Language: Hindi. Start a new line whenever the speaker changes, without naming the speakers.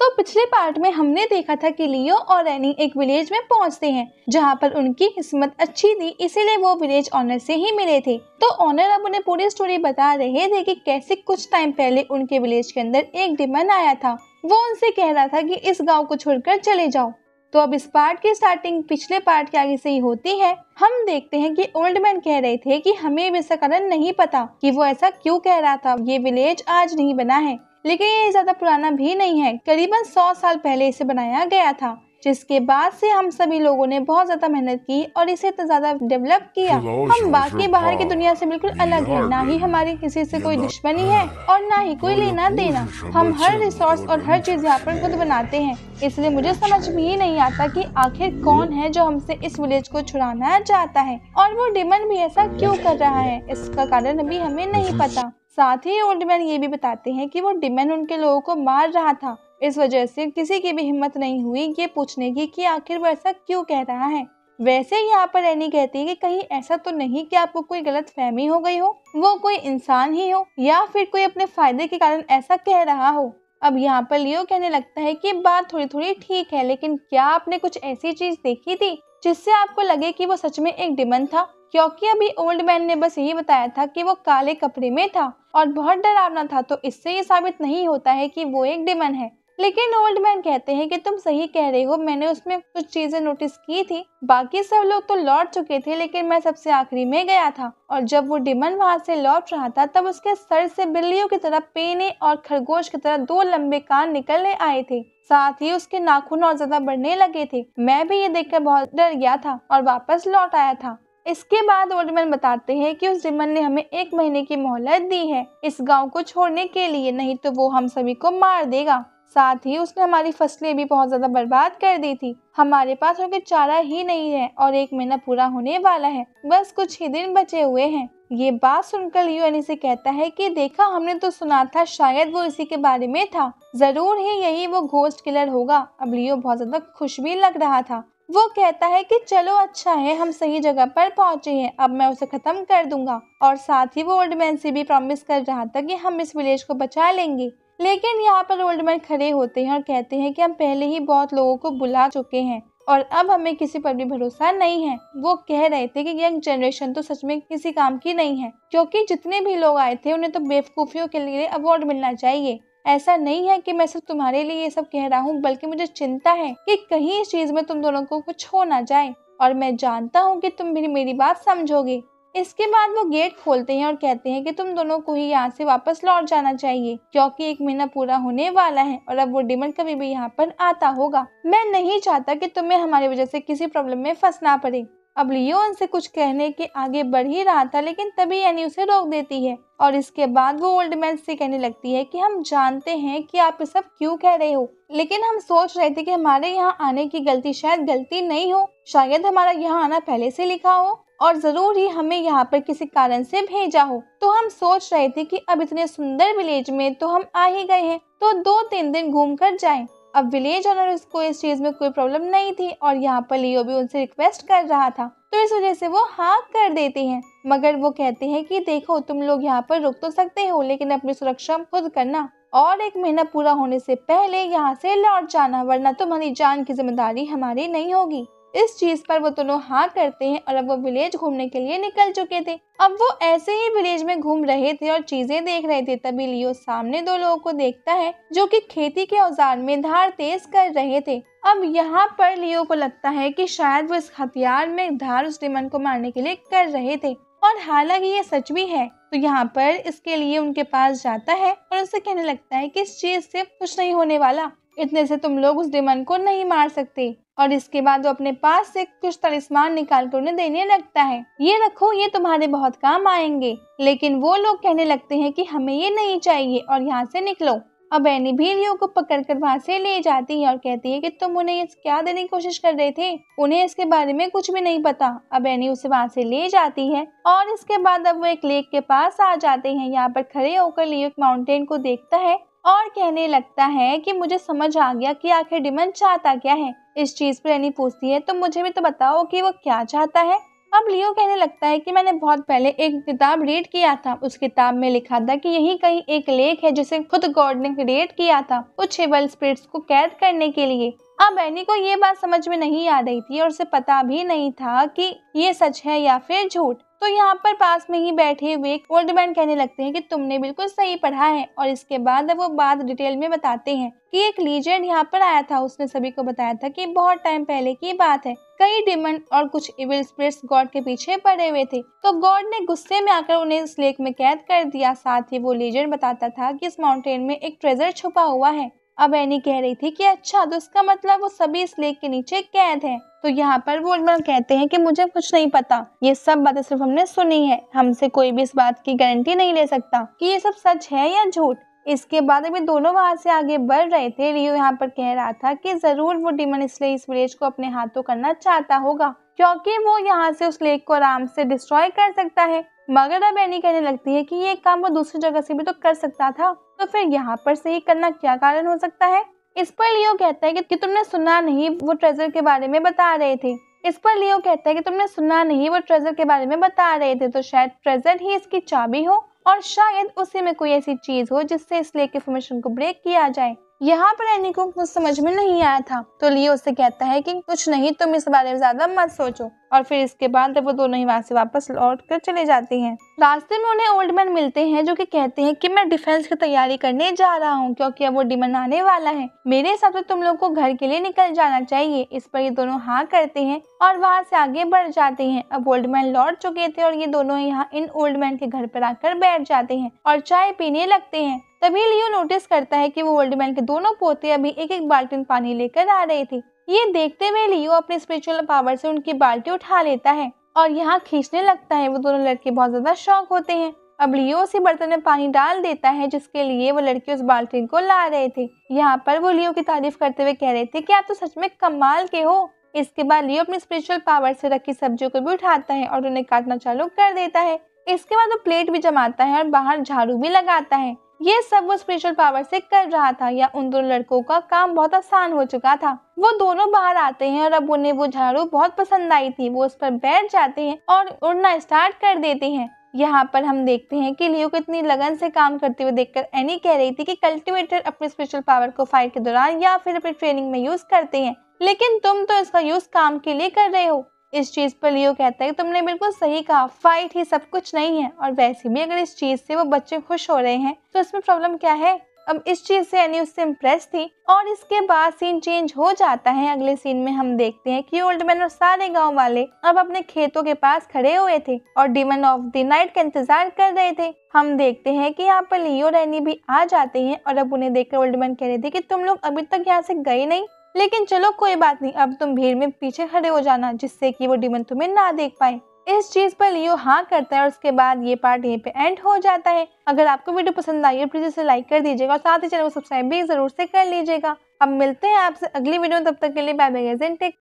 तो पिछले पार्ट में हमने देखा था कि लियो और रैनी एक विलेज में पहुंचते हैं जहां पर उनकी किस्मत अच्छी थी इसीलिए वो विलेज ऑनर से ही मिले थे तो ऑनर अब उन्हें पूरी स्टोरी बता रहे थे कि कैसे कुछ टाइम पहले उनके विलेज के अंदर एक डिमन आया था वो उनसे कह रहा था कि इस गांव को छोड़कर चले जाओ तो अब इस पार्ट की स्टार्टिंग पिछले पार्ट के आगे से ही होती है हम देखते हैं कि ओल्ड मैन कह रहे थे कि हमें भी इसका कारण नहीं पता कि वो ऐसा क्यों कह रहा था ये विलेज आज नहीं बना है लेकिन ये ज्यादा पुराना भी नहीं है करीबन सौ साल पहले इसे बनाया गया था जिसके बाद से हम सभी लोगों ने बहुत ज्यादा मेहनत की और इसे इतना ज्यादा डेवलप किया हम बाकी बाहर की दुनिया से बिल्कुल अलग है ना ही हमारी किसी से कोई दुश्मनी है और ना ही कोई लेना देना हम हर रिसोर्स और हर चीज यहाँ पर खुद बनाते हैं इसलिए मुझे समझ में ही नहीं आता कि आखिर कौन है जो हमसे इस विलेज को छुड़ाना चाहता है और वो डिमन भी ऐसा क्यों कर रहा है इसका कारण अभी हमें नहीं पता साथ ही ओल्ड मैन ये भी बताते हैं कि वो डिमेन उनके लोगों को मार रहा था इस वजह से किसी की भी हिम्मत नहीं हुई ये पूछने की कि आखिर वो ऐसा क्यों कह रहा है वैसे यहाँ पर एनी कहती है कि कहीं ऐसा तो नहीं कि आपको कोई गलत फहमी हो गई हो वो कोई इंसान ही हो या फिर कोई अपने फायदे के कारण ऐसा कह रहा हो अब यहाँ पर लियो कहने लगता है कि बात थोड़ी थोड़ी ठीक है लेकिन क्या आपने कुछ ऐसी चीज देखी थी जिससे आपको लगे कि वो सच में एक डिमन था क्योंकि अभी ओल्ड मैन ने बस यही बताया था कि वो काले कपड़े में था और बहुत डरावना था तो इससे ये साबित नहीं होता है कि वो एक डिमन है लेकिन ओल्ड मैन कहते हैं कि तुम सही कह रहे हो मैंने उसमें कुछ चीजें नोटिस की थी बाकी सब लोग तो लौट चुके थे लेकिन मैं सबसे आखिरी में गया था और जब वो डिमन वहाँ से लौट रहा था तब उसके सर से बिल्लियों की तरह पेने और खरगोश की तरह दो लंबे कान निकलने आए थे साथ ही उसके नाखून और ज्यादा बढ़ने लगे थे मैं भी ये देखकर बहुत डर गया था और वापस लौट आया था इसके बाद ओल्डमैन बताते हैं कि उस डिमन ने हमें एक महीने की मोहलत दी है इस गांव को छोड़ने के लिए नहीं तो वो हम सभी को मार देगा साथ ही उसने हमारी फसलें भी बहुत ज्यादा बर्बाद कर दी थी हमारे पास उनके चारा ही नहीं है और एक महीना पूरा होने वाला है बस कुछ ही दिन बचे हुए हैं ये बात सुनकर लियो से कहता है कि देखा हमने तो सुना था शायद वो इसी के बारे में था जरूर ही यही वो घोस्ट किलर होगा अब लियो बहुत ज्यादा खुश भी लग रहा था वो कहता है कि चलो अच्छा है हम सही जगह पर पहुंचे हैं अब मैं उसे ख़त्म कर दूंगा और साथ ही वो ओल्ड मैन से भी प्रॉमिस कर रहा था कि हम इस विलेज को बचा लेंगे लेकिन यहाँ पर ओल्ड मैन खड़े होते हैं और कहते हैं कि हम पहले ही बहुत लोगों को बुला चुके हैं और अब हमें किसी पर भी भरोसा नहीं है वो कह रहे थे कि यंग जनरेशन तो सच में किसी काम की नहीं है क्योंकि जितने भी लोग आए थे उन्हें तो बेवकूफ़ियों के लिए अवार्ड मिलना चाहिए ऐसा नहीं है कि मैं सिर्फ तुम्हारे लिए ये सब कह रहा हूँ बल्कि मुझे चिंता है कि कहीं इस चीज़ में तुम दोनों को कुछ हो ना जाए और मैं जानता हूँ कि तुम भी मेरी बात समझोगे इसके बाद वो गेट खोलते हैं और कहते हैं कि तुम दोनों को ही यहाँ से वापस लौट जाना चाहिए क्योंकि एक महीना पूरा होने वाला है और अब वो डिमन कभी भी यहाँ पर आता होगा मैं नहीं चाहता कि तुम्हें हमारी वजह से किसी प्रॉब्लम में फंसना पड़े अब लियो उनसे कुछ कहने के आगे बढ़ ही रहा था लेकिन तभी एनी उसे रोक देती है और इसके बाद वो ओल्ड मैन से कहने लगती है कि हम जानते हैं कि आप ये सब क्यों कह रहे हो लेकिन हम सोच रहे थे कि हमारे यहाँ आने की गलती शायद गलती नहीं हो शायद हमारा यहाँ आना पहले से लिखा हो और जरूर ही हमें यहाँ पर किसी कारण से भेजा हो तो हम सोच रहे थे कि अब इतने सुंदर विलेज में तो हम आ ही गए हैं तो दो तीन दिन घूम कर जाए अब विलेज ऑनर उसको इस चीज़ में कोई प्रॉब्लम नहीं थी और यहाँ पर लियो भी उनसे रिक्वेस्ट कर रहा था तो इस वजह से वो हाँ कर देते हैं मगर वो कहते हैं कि देखो तुम लोग यहाँ पर रुक तो सकते हो लेकिन अपनी सुरक्षा खुद करना और एक महीना पूरा होने से पहले यहाँ से लौट जाना वरना तुम्हारी तो जान की जिम्मेदारी हमारी नहीं होगी इस चीज पर वो दोनों हाँ करते हैं और अब वो विलेज घूमने के लिए निकल चुके थे अब वो ऐसे ही विलेज में घूम रहे थे और चीजें देख रहे थे तभी लियो सामने दो लोगों को देखता है जो कि खेती के औजार में धार तेज कर रहे थे अब यहाँ पर लियो को लगता है कि शायद वो इस हथियार में धार उस डिमन को मारने के लिए कर रहे थे और हालांकि ये सच भी है तो यहाँ पर इसके लिए उनके पास जाता है और उनसे कहने लगता है की इस चीज से कुछ नहीं होने वाला इतने से तुम लोग उस डिमन को नहीं मार सकते और इसके बाद वो अपने पास से कुछ तलिस्मान निकाल कर उन्हें देने लगता है ये रखो ये तुम्हारे बहुत काम आएंगे लेकिन वो लोग कहने लगते हैं कि हमें ये नहीं चाहिए और यहाँ से निकलो अब एनी लियो को पकड़ कर वहाँ से ले जाती है और कहती है कि तुम उन्हें क्या देने की कोशिश कर रहे थे उन्हें इसके बारे में कुछ भी नहीं पता अब एनी उसे वहाँ से ले जाती है और इसके बाद अब वो एक लेक के पास आ जाते हैं यहाँ पर खड़े होकर लियो एक माउंटेन को देखता है और कहने लगता है कि मुझे समझ आ गया कि आखिर डिमन चाहता क्या है इस चीज़ पर एनी पूछती है तो मुझे भी तो बताओ कि वो क्या चाहता है अब लियो कहने लगता है कि मैंने बहुत पहले एक किताब रीड किया था उस किताब में लिखा था कि यही कहीं एक लेख है जिसे खुद गॉड ने क्रिएट किया था कुछ एवल स्पिरिट्स को कैद करने के लिए अब एनी को ये बात समझ में नहीं आ रही थी और उसे पता भी नहीं था कि ये सच है या फिर झूठ तो यहाँ पर पास में ही बैठे हुए ओल्ड मैन कहने लगते हैं कि तुमने बिल्कुल सही पढ़ा है और इसके बाद वो बात डिटेल में बताते हैं कि एक लीजेंड यहाँ पर आया था उसने सभी को बताया था कि बहुत टाइम पहले की बात है कई डिमन और कुछ इविल स्पिरिट्स गॉड के पीछे पड़े हुए थे तो गॉड ने गुस्से में आकर उन्हें इस लेक में कैद कर दिया साथ ही वो लीजेंड बताता था कि इस माउंटेन में एक ट्रेजर छुपा हुआ है अब एनी कह रही थी कि अच्छा तो इसका मतलब वो सभी इस लेक के नीचे कैद हैं तो यहाँ पर वो उर्मिला कहते हैं कि मुझे कुछ नहीं पता ये सब बातें सिर्फ हमने सुनी है हमसे कोई भी इस बात की गारंटी नहीं ले सकता कि ये सब सच है या झूठ इसके बाद अभी दोनों वहां से आगे बढ़ रहे थे रियो यहाँ पर कह रहा था कि जरूर वो डिमन इसलिए इस विलेज को अपने हाथों करना चाहता होगा क्योंकि वो यहाँ से उस लेक को आराम से डिस्ट्रॉय कर सकता है मगर अब एनी कहने लगती है कि ये काम वो दूसरी जगह से भी तो कर सकता था तो फिर यहाँ पर से ही करना क्या कारण हो सकता है इस पर लियो कहता है कि, कि तुमने सुना नहीं वो ट्रेजर के बारे में बता रहे थे इस पर लियो कहता है कि तुमने सुना नहीं वो ट्रेजर के बारे में बता रहे थे तो शायद ट्रेजर ही इसकी चाबी हो और शायद उसी में कोई ऐसी चीज हो जिससे इस लेक इन्फॉर्मेशन को ब्रेक किया जाए यहाँ पर एनी को कुछ समझ में नहीं आया था तो लियो उससे कहता है कि कुछ नहीं तुम इस बारे में ज्यादा मत सोचो और फिर इसके बाद वो दोनों ही वहाँ से वापस लौट कर चले जाते हैं रास्ते में उन्हें ओल्ड मैन मिलते हैं जो कि कहते हैं कि मैं डिफेंस की तैयारी करने जा रहा हूँ क्योंकि अब वो डिमन आने वाला है मेरे हिसाब से तो तुम लोग को घर के लिए निकल जाना चाहिए इस पर ये दोनों हाँ करते हैं और वहाँ से आगे बढ़ जाते हैं अब ओल्ड मैन लौट चुके थे और ये दोनों यहाँ इन ओल्ड मैन के घर पर आकर बैठ जाते हैं और चाय पीने लगते हैं तभी लियो नोटिस करता है कि वो मैन के दोनों पोते अभी एक एक बाल्टी पानी लेकर आ रहे थे ये देखते हुए लियो अपने स्पिरिचुअल पावर से उनकी बाल्टी उठा लेता है और यहाँ खींचने लगता है वो दोनों लड़के बहुत ज्यादा शौक होते हैं अब लियो उसी बर्तन में पानी डाल देता है जिसके लिए वो लड़के उस बाल्टी को ला रहे थे यहाँ पर वो लियो की तारीफ करते हुए कह रहे थे कि आप तो सच में कमाल के हो इसके बाद लियो अपनी स्पिरिचुअल पावर से रखी सब्जियों को भी उठाता है और उन्हें काटना चालू कर देता है इसके बाद वो प्लेट भी जमाता है और बाहर झाड़ू भी लगाता है ये सब वो स्पिरिचुअल पावर से कर रहा था या उन दोनों लड़कों का काम बहुत आसान हो चुका था वो दोनों बाहर आते हैं और अब उन्हें वो झाड़ू बहुत पसंद आई थी वो उस पर बैठ जाते हैं और उड़ना स्टार्ट कर देते हैं यहाँ पर हम देखते हैं कि लियो कितनी लगन से काम करते हुए देखकर एनी कह रही थी कि कल्टीवेटर अपने स्पेशल पावर को फाइट के दौरान या फिर अपनी ट्रेनिंग में यूज करते हैं लेकिन तुम तो इसका यूज काम के लिए कर रहे हो इस चीज़ पर लियो कहता है कि तुमने बिल्कुल सही कहा फाइट ही सब कुछ नहीं है और वैसे भी अगर इस चीज़ से वो बच्चे खुश हो रहे हैं तो इसमें प्रॉब्लम क्या है अब इस चीज से एनी उससे इम्प्रेस थी और इसके बाद सीन चेंज हो जाता है अगले सीन में हम देखते हैं कि ओल्ड मैन और सारे गांव वाले अब अपने खेतों के पास खड़े हुए थे और डिमन ऑफ द नाइट का इंतजार कर रहे थे हम देखते हैं कि यहाँ पर लियो रैनी भी आ जाते हैं और अब उन्हें देखकर ओल्ड मैन कह रहे थे कि तुम लोग अभी तक यहाँ से गए नहीं लेकिन चलो कोई बात नहीं अब तुम भीड़ में पीछे खड़े हो जाना जिससे कि वो डिमन तुम्हें ना देख पाए इस चीज पर लियो हाँ करता है और उसके बाद ये पार्ट यहीं पे एंड हो जाता है अगर आपको वीडियो पसंद आई है प्लीज इसे लाइक कर दीजिएगा और साथ ही चैनल को सब्सक्राइब भी जरूर से कर लीजिएगा अब मिलते हैं आपसे अगली वीडियो में तब तक के लिए बाय बाय टेक